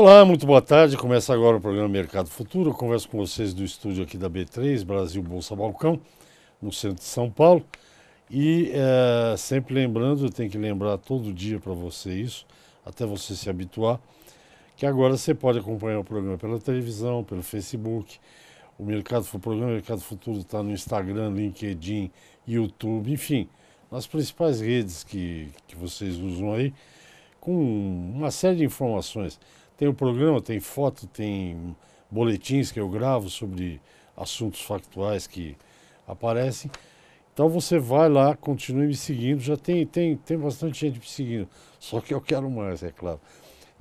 Olá, muito boa tarde. Começa agora o programa Mercado Futuro. Eu converso com vocês do estúdio aqui da B3, Brasil Bolsa Balcão, no centro de São Paulo. E é, sempre lembrando, eu tenho que lembrar todo dia para você isso, até você se habituar, que agora você pode acompanhar o programa pela televisão, pelo Facebook. O Mercado o programa Mercado Futuro está no Instagram, LinkedIn, YouTube, enfim, nas principais redes que, que vocês usam aí, com uma série de informações tem o programa, tem foto, tem boletins que eu gravo sobre assuntos factuais que aparecem. Então você vai lá, continue me seguindo. Já tem, tem, tem bastante gente me seguindo. Só que eu quero mais, é claro.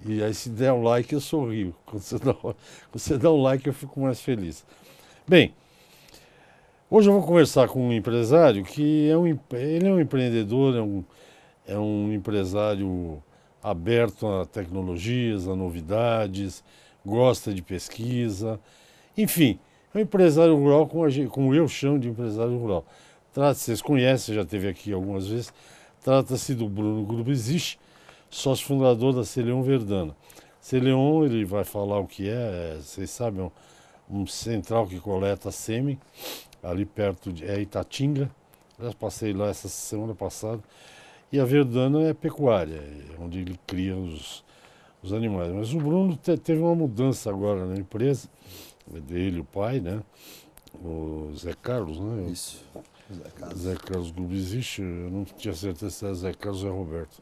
E aí se der um like eu sorrio. Quando você dá, quando você dá um like eu fico mais feliz. Bem, hoje eu vou conversar com um empresário que é um, ele é um empreendedor, é um, é um empresário aberto a tecnologias, a novidades, gosta de pesquisa. Enfim, é um empresário rural como, gente, como eu chamo de empresário rural. Trata, vocês conhecem, já teve aqui algumas vezes, trata-se do Bruno Existe, sócio-fundador da Celeon Verdana. Celeon, ele vai falar o que é, é vocês sabem, é um, um, central que coleta sêmen, ali perto de é Itatinga. Eu passei lá essa semana passada e a Verdana é pecuária, onde ele cria os, os animais. Mas o Bruno te, teve uma mudança agora na empresa, dele, o pai, né? O Zé Carlos, né? Isso. Zé Carlos. Zé Carlos Gubizich, eu não tinha certeza se era Zé Carlos ou é Roberto.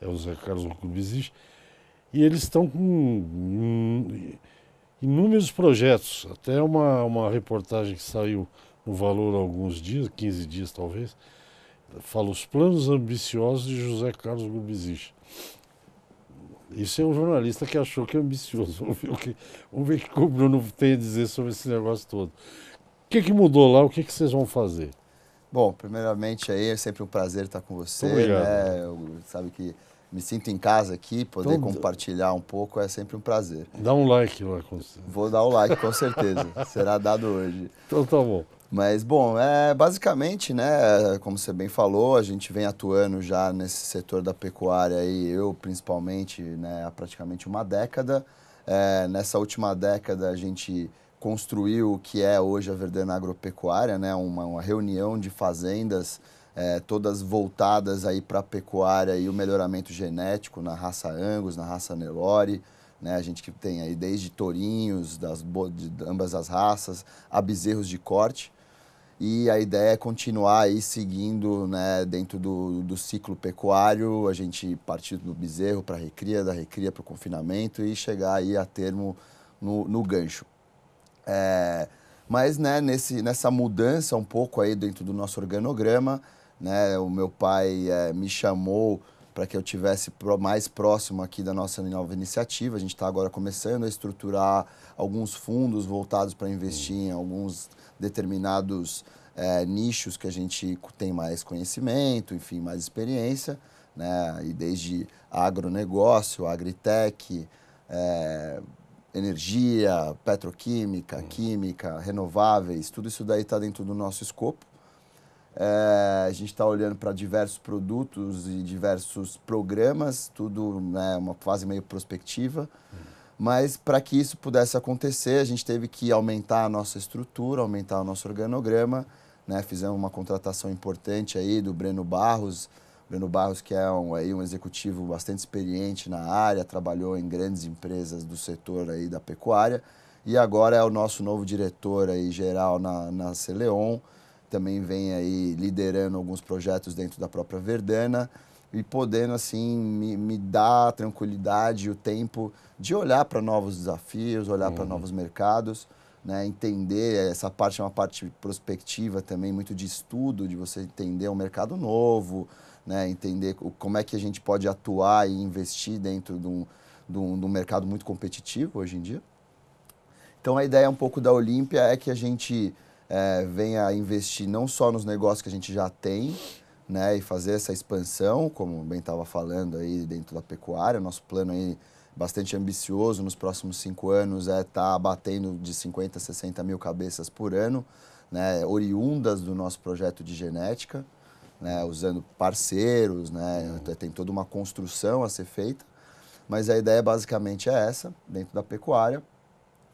É o Zé Carlos Gubizich. E eles estão com inúmeros projetos. Até uma, uma reportagem que saiu no Valor há alguns dias, 15 dias talvez, fala os planos ambiciosos de José Carlos Gubizich. Isso é um jornalista que achou que é ambicioso. Vamos ver o que, vamos ver o, que o Bruno tem a dizer sobre esse negócio todo. O que, é que mudou lá? O que, é que vocês vão fazer? Bom, primeiramente aí é sempre um prazer estar com você. Né? Eu, sabe que me sinto em casa aqui, poder então, compartilhar um pouco é sempre um prazer. Dá um like lá com Vou dar um like, com certeza. Será dado hoje. Então tá bom. Mas, bom, é, basicamente, né, é, como você bem falou, a gente vem atuando já nesse setor da pecuária e eu principalmente, né, há praticamente uma década. É, nessa última década a gente construiu o que é hoje a Verdana Agropecuária, né, uma, uma reunião de fazendas é, todas voltadas aí para a pecuária e o melhoramento genético na raça Angus, na raça Nelore, né? A gente que tem aí desde tourinhos das de ambas as raças, a bezerros de corte. E a ideia é continuar aí seguindo né, dentro do, do ciclo pecuário, a gente partir do bezerro para a recria, da recria para o confinamento e chegar aí a termo no, no gancho. É, mas né, nesse, nessa mudança um pouco aí dentro do nosso organograma, né, o meu pai é, me chamou para que eu tivesse mais próximo aqui da nossa nova iniciativa. A gente está agora começando a estruturar alguns fundos voltados para investir em alguns determinados é, nichos que a gente tem mais conhecimento, enfim, mais experiência, né? E desde agronegócio, agritec, é, eh, energia, petroquímica, química, renováveis, tudo isso daí está dentro do nosso escopo. É, a gente está olhando para diversos produtos e diversos programas, tudo né, uma fase meio prospectiva. Uhum. Mas para que isso pudesse acontecer, a gente teve que aumentar a nossa estrutura, aumentar o nosso organograma. Né? Fizemos uma contratação importante aí do Breno Barros. Breno Barros, que é um, aí um executivo bastante experiente na área, trabalhou em grandes empresas do setor aí da pecuária e agora é o nosso novo diretor aí geral na, na Celeon. Também vem aí liderando alguns projetos dentro da própria Verdana e podendo assim me, me dar a tranquilidade e o tempo de olhar para novos desafios, olhar uhum. para novos mercados, né? entender eh, essa parte é uma parte prospectiva também muito de estudo, de você entender um mercado novo, né? entender como é que a gente pode atuar e investir dentro de um, de um, de um mercado muito competitivo hoje em dia. Então a ideia um pouco da Olímpia é que a gente é, venha investir não só nos negócios que a gente já tem, né, e fazer essa expansão, como bem estava falando aí dentro da pecuária, nosso plano aí bastante ambicioso nos próximos cinco anos é estar tá batendo de 50 a 60 mil cabeças por ano, né, oriundas do nosso projeto de genética, né, usando parceiros, né, uhum. tem toda uma construção a ser feita, mas a ideia basicamente é essa, dentro da pecuária.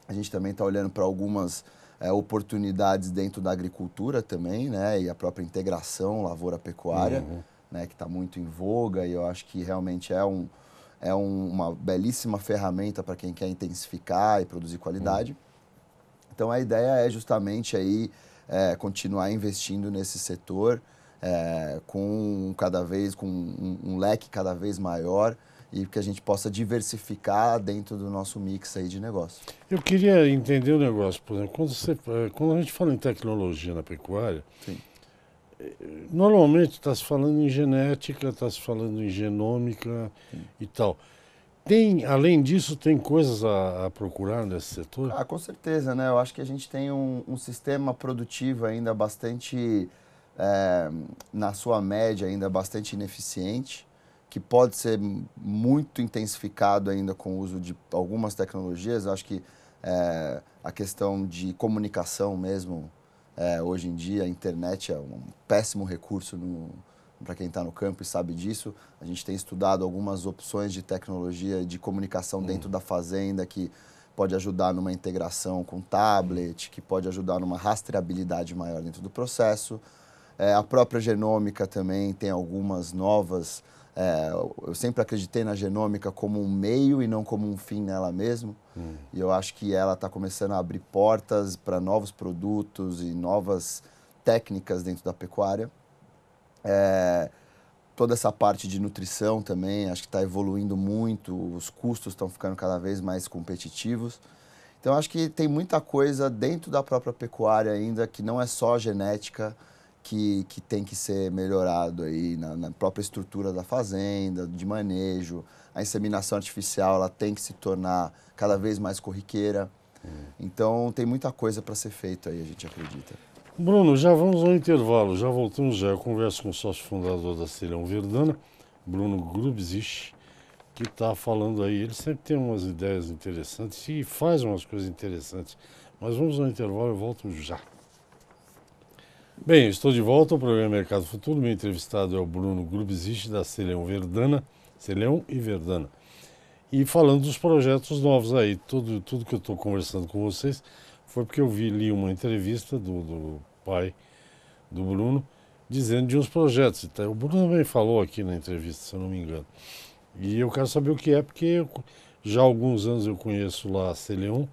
A gente também está olhando para algumas é, oportunidades dentro da agricultura também, né? E a própria integração lavoura-pecuária, uhum. né? Que está muito em voga e eu acho que realmente é, um, é um, uma belíssima ferramenta para quem quer intensificar e produzir qualidade. Uhum. Então a ideia é justamente aí é, continuar investindo nesse setor é, com cada vez com um, um leque cada vez maior e que a gente possa diversificar dentro do nosso mix aí de negócio. Eu queria entender o negócio, por exemplo, quando, você, eh, quando a gente fala em tecnologia na pecuária, Sim. Eh, normalmente está se falando em genética, está se falando em genômica Sim. e tal. Tem, além disso, tem coisas a, a, procurar nesse setor? Ah, com certeza, né? Eu acho que a gente tem um, um sistema produtivo ainda bastante, é, na sua média, ainda bastante ineficiente que pode ser muito intensificado ainda com o uso de algumas tecnologias. acho que é, a questão de comunicação mesmo, é, hoje em dia, a internet é um péssimo recurso para quem está no campo e sabe disso. A gente tem estudado algumas opções de tecnologia de comunicação uhum. dentro da fazenda que pode ajudar numa integração com tablet, que pode ajudar numa rastreabilidade maior dentro do processo. É, a própria genômica também tem algumas novas é, eu sempre acreditei na genômica como um meio e não como um fim nela mesmo. Hum. E eu acho que ela está começando a abrir portas para novos produtos e novas técnicas dentro da pecuária. É, toda essa parte de nutrição também, acho que está evoluindo muito, os custos estão ficando cada vez mais competitivos. Então, acho que tem muita coisa dentro da própria pecuária ainda que não é só genética, que, que tem que ser melhorado aí na, na própria estrutura da fazenda, de manejo. A inseminação artificial ela tem que se tornar cada vez mais corriqueira. Hum. Então tem muita coisa para ser feita aí, a gente acredita. Bruno, já vamos ao intervalo, já voltamos já. Eu converso com o sócio fundador da Celhão Verdana, Bruno Grubzich, que está falando aí. Ele sempre tem umas ideias interessantes e faz umas coisas interessantes. Mas vamos ao intervalo, eu volto já. Bem, estou de volta ao programa Mercado Futuro. Meu entrevistado é o Bruno Grubzich, da Celeão Verdana, Celeão e Verdana. E falando dos projetos novos aí, tudo, tudo que eu estou conversando com vocês foi porque eu vi, li uma entrevista do, do pai do Bruno dizendo de uns projetos. Tá, o Bruno também falou aqui na entrevista, se eu não me engano. E eu quero saber o que é, porque eu, já há alguns anos eu conheço lá a Celeão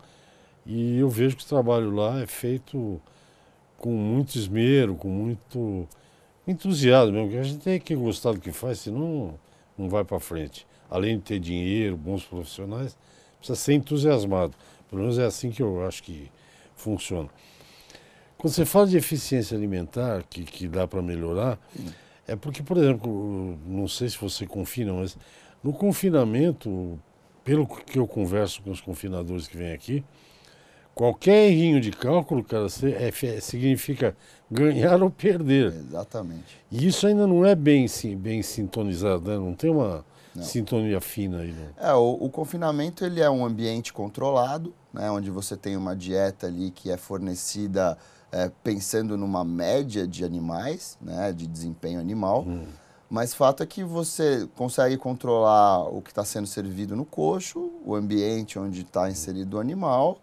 e eu vejo que o trabalho lá é feito com muito esmero, com muito entusiasmo mesmo, a gente tem que gostar do que faz, senão não vai para frente. Além de ter dinheiro, bons profissionais, precisa ser entusiasmado. Pelo menos é assim que eu acho que funciona. Quando você fala de eficiência alimentar, que, que dá para melhorar, é porque, por exemplo, não sei se você confina, mas no confinamento, pelo que eu converso com os confinadores que vêm aqui, Qualquer errinho de cálculo, cara, é, significa ganhar ou perder. Exatamente. E isso ainda não é bem, bem sintonizado, né? não tem uma não. sintonia fina aí. Né? É, o, o, confinamento ele é um ambiente controlado, né? onde você tem uma dieta ali que é fornecida é, pensando numa média de animais, né? de desempenho animal. Hum. Mas fato é que você consegue controlar o que está sendo servido no coxo, o ambiente onde está inserido o animal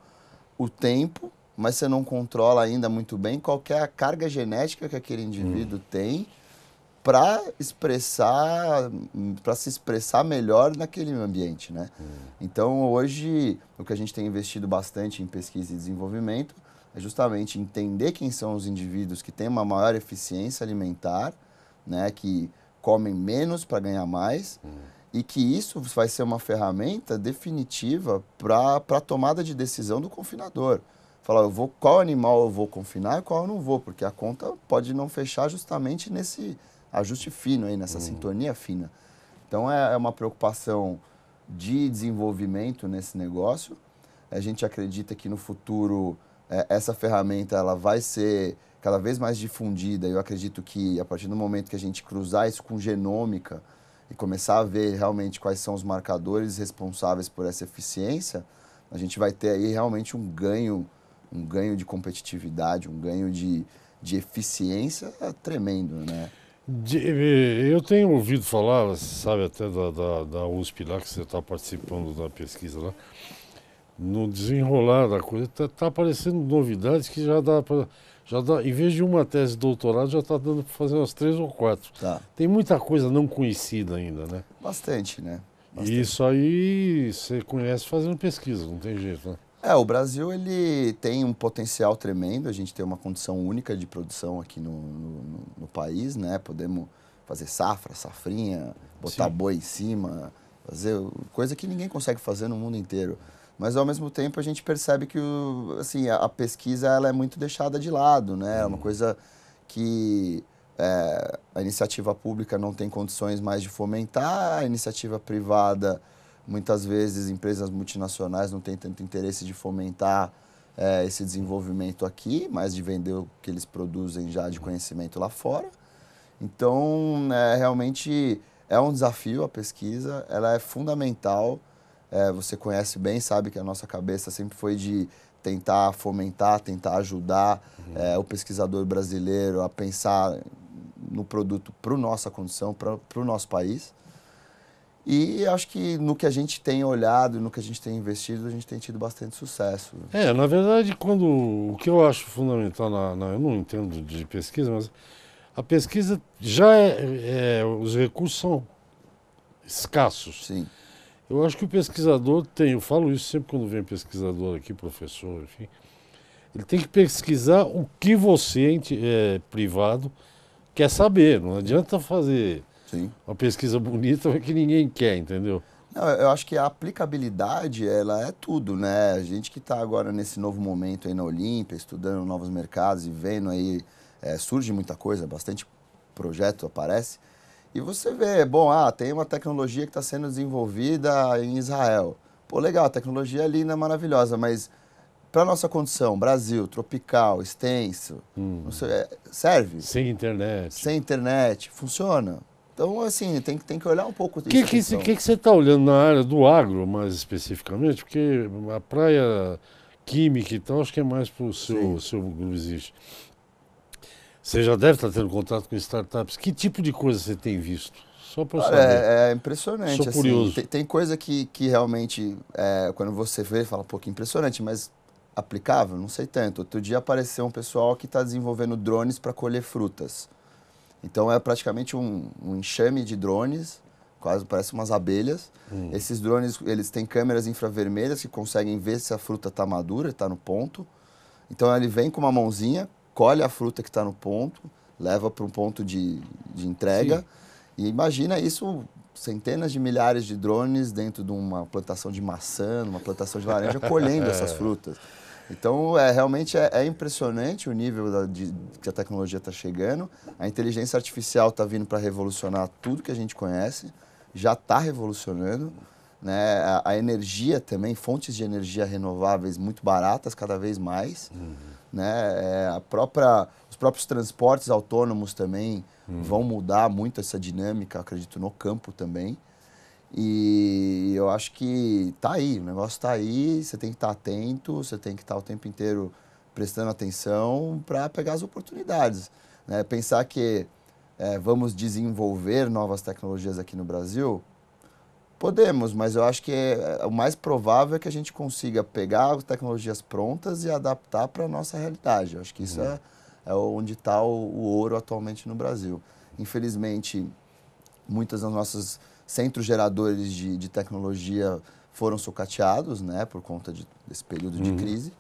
o tempo, mas você não controla ainda muito bem qual é a carga genética que aquele indivíduo hum. tem para expressar, para se expressar melhor naquele ambiente, né? Hum. Então hoje o que a gente tem investido bastante em pesquisa e desenvolvimento é justamente entender quem são os indivíduos que têm uma maior eficiência alimentar, né? Que comem menos para ganhar mais. Hum e que isso vai ser uma ferramenta definitiva para a tomada de decisão do confinador. Falar, eu vou, qual animal eu vou confinar e qual eu não vou, porque a conta pode não fechar justamente nesse ajuste fino, aí, nessa uhum. sintonia fina. Então é, é uma preocupação de desenvolvimento nesse negócio. A gente acredita que no futuro é, essa ferramenta ela vai ser cada vez mais difundida. Eu acredito que a partir do momento que a gente cruzar isso com genômica, e começar a ver realmente quais são os marcadores responsáveis por essa eficiência, a gente vai ter aí realmente um ganho, um ganho de competitividade, um ganho de, de eficiência tremendo, né? Eh, eu tenho ouvido falar, sabe, até da, da, da USP lá, que você está participando da pesquisa lá, no desenrolar da coisa, está tá aparecendo novidades que já dá para já dá, em vez de uma tese de doutorado, já está dando para fazer umas três ou quatro. Tá. Tem muita coisa não conhecida ainda, né? Bastante, né? Bastante. Isso aí você conhece fazendo pesquisa, não tem jeito, né? É, o Brasil ele tem um potencial tremendo, a gente tem uma condição única de produção aqui no, no, no país, né? Podemos fazer safra, safrinha, botar Sim. boi em cima, fazer coisa que ninguém consegue fazer no mundo inteiro mas ao mesmo tempo a gente percebe que o, assim, a, a, pesquisa ela é muito deixada de lado, né? Uhum. É uma uhum. coisa que é, a iniciativa pública não tem condições mais de fomentar, a iniciativa privada, muitas vezes empresas multinacionais não têm tanto interesse de fomentar é, esse desenvolvimento aqui, mas de vender o que eles produzem já de conhecimento lá fora. Então, é, realmente é um desafio a pesquisa, ela é fundamental é, você conhece bem, sabe que a nossa cabeça sempre foi de tentar fomentar, tentar ajudar uhum. é, o pesquisador brasileiro a pensar no produto para nossa condição, para o nosso país. E acho que no que a gente tem olhado, no que a gente tem investido, a gente tem tido bastante sucesso. É, na verdade, quando o que eu acho fundamental, na, na eu não entendo de pesquisa, mas a pesquisa já é, é os recursos são escassos. Sim. Eu acho que o pesquisador tem, eu falo isso sempre quando vem pesquisador aqui, professor, enfim, ele tem que pesquisar o que você, é, privado, quer saber. Não adianta fazer Sim. uma pesquisa bonita que ninguém quer, entendeu? Não, eu acho que a aplicabilidade, ela é tudo, né? A gente que está agora nesse novo momento aí na Olímpia, estudando novos mercados e vendo aí, é, surge muita coisa, bastante projeto aparece. E você vê, bom, ah, tem uma tecnologia que está sendo desenvolvida em Israel. Pô, legal, a tecnologia é linda, maravilhosa, mas para nossa condição, Brasil, tropical, extenso, hum. sei, é, serve? Sem internet. Sem internet, funciona. Então, assim, tem, tem que olhar um pouco disso. O que, que, que, que, que você está olhando na área do agro, mais especificamente? Porque a praia química e tal, acho que é mais para o seu, seu grupo existe. Você já deve estar tendo contato com startups. Que tipo de coisa você tem visto? Só para saber. É, é, impressionante. Sou assim, Tem, tem, coisa que, que realmente, é, quando você vê, fala, pô, que impressionante, mas aplicável? Não sei tanto. Outro dia apareceu um pessoal que está desenvolvendo drones para colher frutas. Então é praticamente um, um, enxame de drones, quase parece umas abelhas. Hum. Esses drones, eles têm câmeras infravermelhas que conseguem ver se a fruta está madura, está no ponto. Então ele vem com uma mãozinha, colhe a fruta que está no ponto, leva para um ponto de, de entrega. Sim. E imagina isso centenas de milhares de drones dentro de uma plantação de maçã, uma plantação de laranja, colhendo é. essas frutas. Então, é, realmente é, é impressionante o nível da, de, que a tecnologia está chegando. A inteligência artificial está vindo para revolucionar tudo que a gente conhece, já está revolucionando. Né? A, a, energia também, fontes de energia renováveis muito baratas cada vez mais. Uhum né? É, a própria, os próprios transportes autônomos também hum. vão mudar muito essa dinâmica, acredito, no campo também. E eu acho que tá aí, o negócio tá aí, você tem que estar tá atento, você tem que estar tá o tempo inteiro prestando atenção para pegar as oportunidades. Né? Pensar que é, vamos desenvolver novas tecnologias aqui no Brasil, Podemos, mas eu acho que é, é, o mais provável é que a gente consiga pegar as tecnologias prontas e adaptar para a nossa realidade. Eu acho que isso uhum. é, é, onde está o, o, ouro atualmente no Brasil. Infelizmente, muitos dos nossos centros geradores de, de tecnologia foram socateados né, por conta de, desse período de uhum. crise.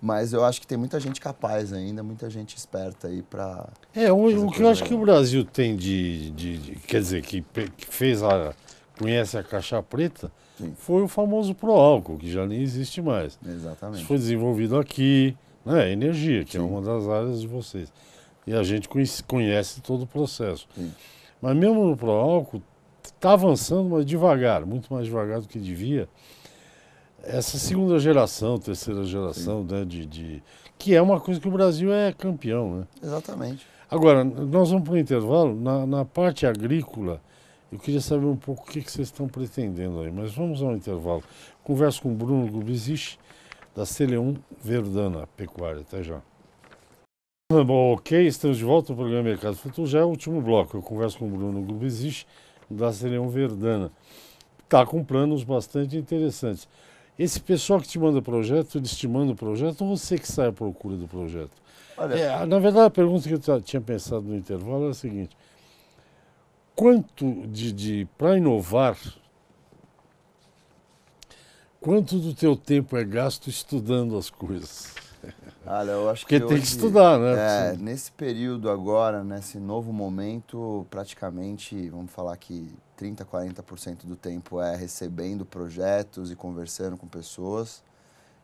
Mas eu acho que tem muita gente capaz ainda, muita gente esperta aí para. É, o, o que eu acho que o Brasil tem de. de, de quer dizer, que, que fez a conhece a caixa preta, Sim. foi o famoso pro álcool que já nem existe mais. Exatamente. Isso foi desenvolvido aqui, né? Energia, que é Sim. é uma das áreas de vocês. E a gente conhece todo o processo. Sim. Mas mesmo no pro álcool está avançando, mas devagar, muito mais devagar do que devia. Essa segunda geração, terceira geração, né, de, de, que é uma coisa que o Brasil é campeão. Né? Exatamente. Agora, nós vamos para o intervalo. Na, na parte agrícola, eu queria saber um pouco o que, é que vocês estão pretendendo aí, mas vamos ao intervalo. Converso com o Bruno Gubizich, da Celeum Verdana Pecuária. Até já. Bom, ok, estamos de volta ao programa Mercado Futuro. Já é o último bloco. Eu converso com o Bruno Gubizich, da Celeum Verdana. Está com planos bastante interessantes. Esse pessoal que te manda projeto, eles te mandam projeto ou você que sai à procura do projeto? Olha, é, na verdade, a pergunta que eu tinha pensado no intervalo é a seguinte: quanto de, de para inovar, quanto do teu tempo é gasto estudando as coisas? Olha, eu acho Porque que tem hoje, que estudar, né? É, nesse período agora, nesse novo momento, praticamente, vamos falar que 30, 40% do tempo é recebendo projetos e conversando com pessoas,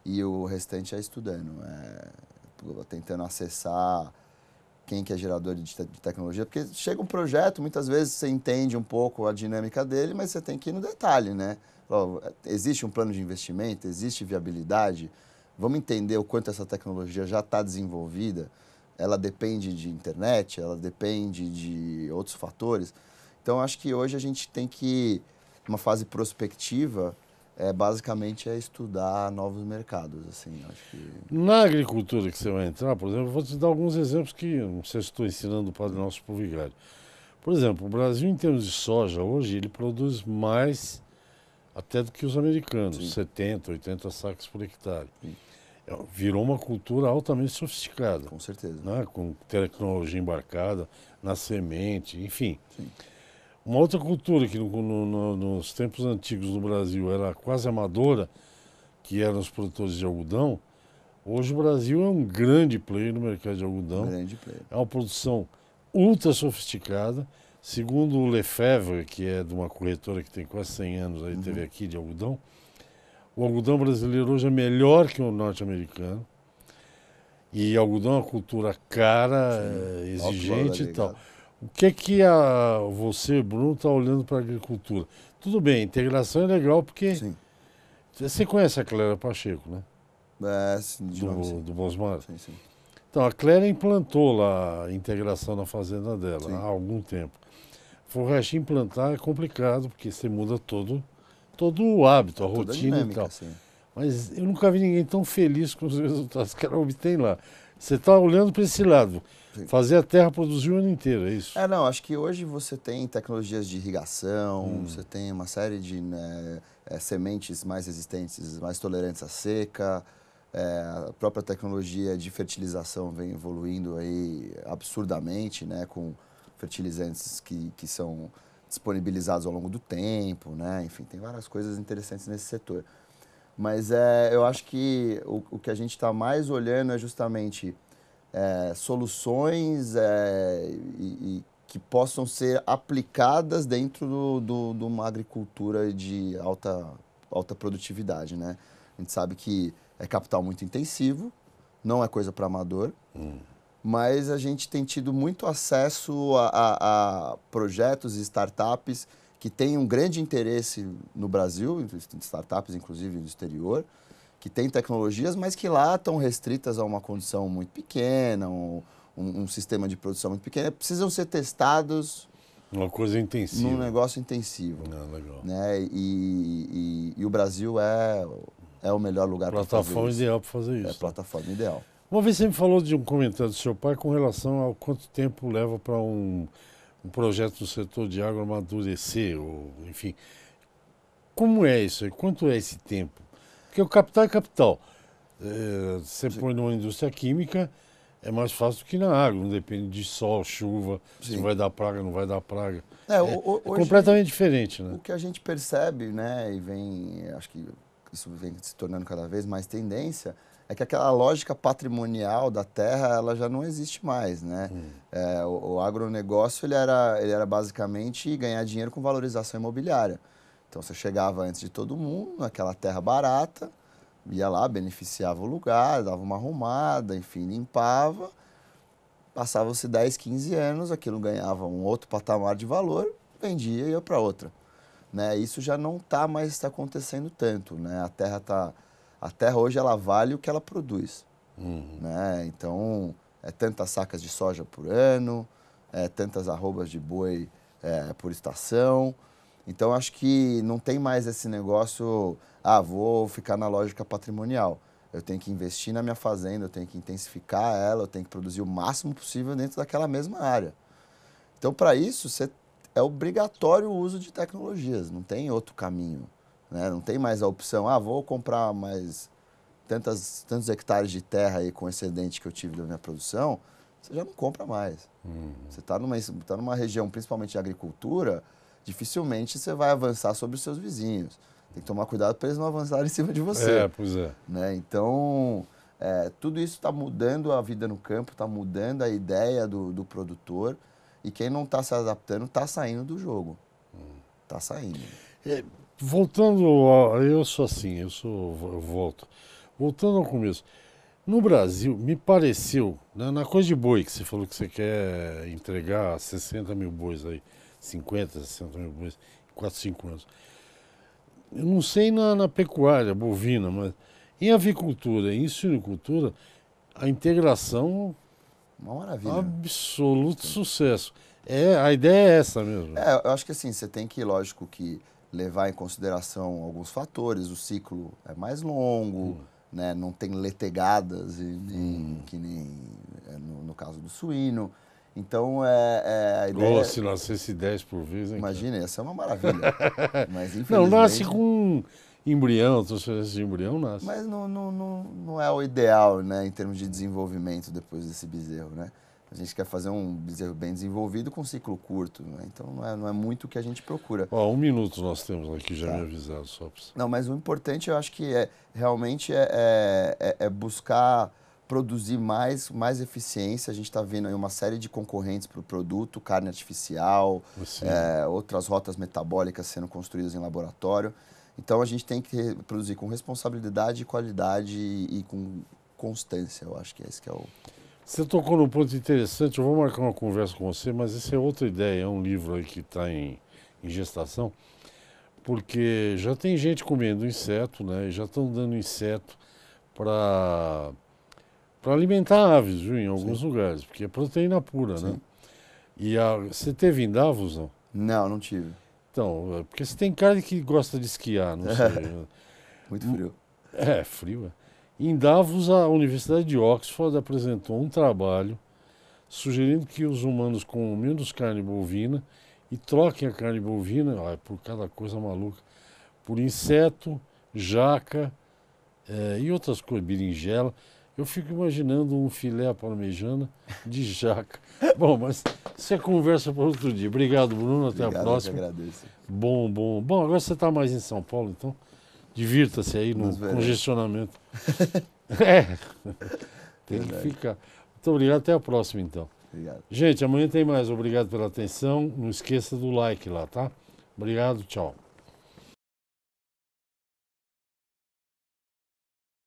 e o restante é estudando, é tentando acessar quem que é gerador de, te de, tecnologia, porque chega um projeto, muitas vezes você entende um pouco a dinâmica dele, mas você tem que ir no detalhe, né? existe um plano de investimento, existe viabilidade, vamos entender o quanto essa tecnologia já está desenvolvida, ela depende de internet, ela depende de outros fatores. Então, acho que hoje a gente tem que, numa fase prospectiva, é basicamente é estudar novos mercados, assim, acho que... Na agricultura que você vai entrar, por exemplo, vou te dar alguns exemplos que não sei se estou ensinando para o nosso pro vigário. Por exemplo, o Brasil, em termos de soja, hoje ele produz mais até do que os americanos, Sim. 70, 80 sacos por hectare. É, virou uma cultura altamente sofisticada. Com certeza. Né? Com tecnologia embarcada, na semente, enfim. Sim. Uma outra cultura que no, no, nos tempos antigos no Brasil era quase amadora, que eram os produtores de algodão, hoje o Brasil é um grande player no mercado de algodão. É uma produção ultra sofisticada. Segundo o Lefebvre, que é de uma corretora que tem quase 100 anos, aí uhum. teve aqui de algodão, o algodão brasileiro hoje é melhor que o norte-americano. E algodão é uma cultura cara, Sim, eh, exigente e tal. O que é que a, você, Bruno, está olhando para a agricultura? Tudo bem, integração é legal porque. Sim. Você conhece a Clara Pacheco, né? É, sim, de do, do Bosmar. Sim, sim. Então, a Clara implantou lá a integração na fazenda dela sim. há algum tempo. Forreste implantar é complicado, porque você muda todo, todo o hábito, a rotina dinâmica, e tal. Sim. Mas eu nunca vi ninguém tão feliz com os resultados que ela obtém lá. Você está olhando para esse lado. Sim. Fazer a terra produzir o ano inteiro, é isso? É, não, acho que hoje você tem tecnologias de irrigação, hum. você tem uma série de né, é, sementes mais resistentes, mais tolerantes à seca, é, a própria tecnologia de fertilização vem evoluindo aí absurdamente, né, com fertilizantes que, que são disponibilizados ao longo do tempo, né, enfim, tem várias coisas interessantes nesse setor. Mas é, eu acho que o, o que a gente está mais olhando é justamente é, soluções é, e, e que possam ser aplicadas dentro de do, do, do, uma agricultura de alta, alta produtividade. Né? A gente sabe que é capital muito intensivo, não é coisa para amador, hum. mas a gente tem tido muito acesso a, a, a projetos e startups que tem um grande interesse no Brasil, startups inclusive no exterior, que tem tecnologias, mas que lá estão restritas a uma condição muito pequena, um, um, um sistema de produção muito pequeno, é, precisam ser testados. Uma coisa intensiva. Num negócio intensivo. Ah, legal. Né? E, e, e o Brasil é, é o melhor lugar para fazer isso. Plataforma ideal para fazer é isso. É a plataforma ideal. Uma vez você me falou de um comentário do seu pai com relação ao quanto tempo leva para um um projeto do setor de água amadurecer, ou, enfim. Como é isso? Quanto é esse tempo? Porque o capital é capital. É, você Sim. põe numa indústria química, é mais fácil do que na água, não depende de sol, chuva, Sim. se vai dar praga, não vai dar praga. É, é, hoje, é completamente diferente, né? O que a gente percebe, né, e vem, acho que isso vem se tornando cada vez mais tendência, é que aquela lógica patrimonial da terra ela já não existe mais, né? Hum. É, o, o, agronegócio ele era, ele era basicamente ganhar dinheiro com valorização imobiliária. Então você chegava antes de todo mundo, naquela terra barata, ia lá, beneficiava o lugar, dava uma arrumada, enfim, limpava. Passavam-se 10, 15 anos, aquilo ganhava um outro patamar de valor, vendia e ia para outra. Né? Isso já não está mais acontecendo tanto. Né? A terra está a terra hoje ela vale o que ela produz. Uhum. Né? Então, é tantas sacas de soja por ano, é tantas arrobas de boi é, por estação. Então, acho que não tem mais esse negócio, ah, vou ficar na lógica patrimonial. Eu tenho que investir na minha fazenda, eu tenho que intensificar ela, eu tenho que produzir o máximo possível dentro daquela mesma área. Então, para isso, é obrigatório o uso de tecnologias, não tem outro caminho. Né? Não tem mais a opção, ah, vou comprar mais tantas, tantos hectares de terra aí com excedente que eu tive da minha produção, você já não compra mais. Uhum. Você está numa, tá numa região, principalmente de agricultura, dificilmente você vai avançar sobre os seus vizinhos. Tem que tomar cuidado para eles não avançarem em cima de você. É, pois é. Né? Então, é, tudo isso está mudando a vida no campo, está mudando a ideia do, do produtor. E quem não está se adaptando está saindo do jogo. Está hum. Tá saindo. É, Voltando, a, eu sou assim, eu sou, eu volto. Voltando ao começo, no Brasil me pareceu né, na coisa de boi que você falou que você quer entregar 60 mil bois aí, 50, 60 mil bois, 4, 5 anos. Eu não sei na, na pecuária bovina, mas em avicultura, em suinicultura, a integração uma maravilha. Absoluto Sim. sucesso. É, a ideia é essa mesmo. É, eu acho que assim, você tem que, lógico, que levar em consideração alguns fatores. O ciclo é mais longo, hum. né? não tem letegadas, e nem, hum. que nem é, no, no, caso do suíno. Então, é, é, a ideia... Nossa, se nascesse 10 por vez, Imagina, essa é uma maravilha. Mas, infelizmente... Não, nasce com embrião, transferência de embrião nasce. Mas não, não, não, não é o ideal, né? Em termos de desenvolvimento depois desse bezerro, né? A gente quer fazer um bezerro bem desenvolvido com ciclo curto, né? então não é, não é muito o que a gente procura. Ó, um minuto nós temos aqui, já tá. me avisaram só. Pra... Não, mas o importante eu acho que é realmente é, é, é, é buscar produzir mais, mais eficiência. A gente está vendo aí uma série de concorrentes para o produto, carne artificial, assim. é, outras rotas metabólicas sendo construídas em laboratório. Então a gente tem que produzir com responsabilidade, qualidade e, e com constância. Eu acho que é esse que é o você tocou num ponto interessante, eu vou marcar uma conversa com você, mas essa é outra ideia, é um livro aí que está em, em gestação, porque já tem gente comendo inseto, né? já estão dando inseto para para alimentar aves, viu, em alguns Sim. lugares, porque é proteína pura, né? Sim. né? E a, você teve em Davos, não? Não, não tive. Então, é, porque você tem cara que gosta de esquiar, não sei. Né? Muito frio. É, frio, é. Em Davos, a Universidade de Oxford apresentou um trabalho sugerindo que os humanos comam menos carne bovina e troquem a carne bovina ó, ah, por cada coisa maluca, por inseto, jaca é, e outras coisas, berinjela. Eu fico imaginando um filé à parmejana de jaca. bom, mas você é conversa para outro dia. Obrigado, Bruno. Até Obrigado, a próxima. Eu que agradeço. Bom, bom. Bom, agora você está mais em São Paulo, então. Divirta-se aí no congestionamento. é. Tem que ficar. Muito obrigado. Até a próxima, então. Obrigado. Gente, amanhã tem mais. Obrigado pela atenção. Não esqueça do like lá, tá? Obrigado. Tchau.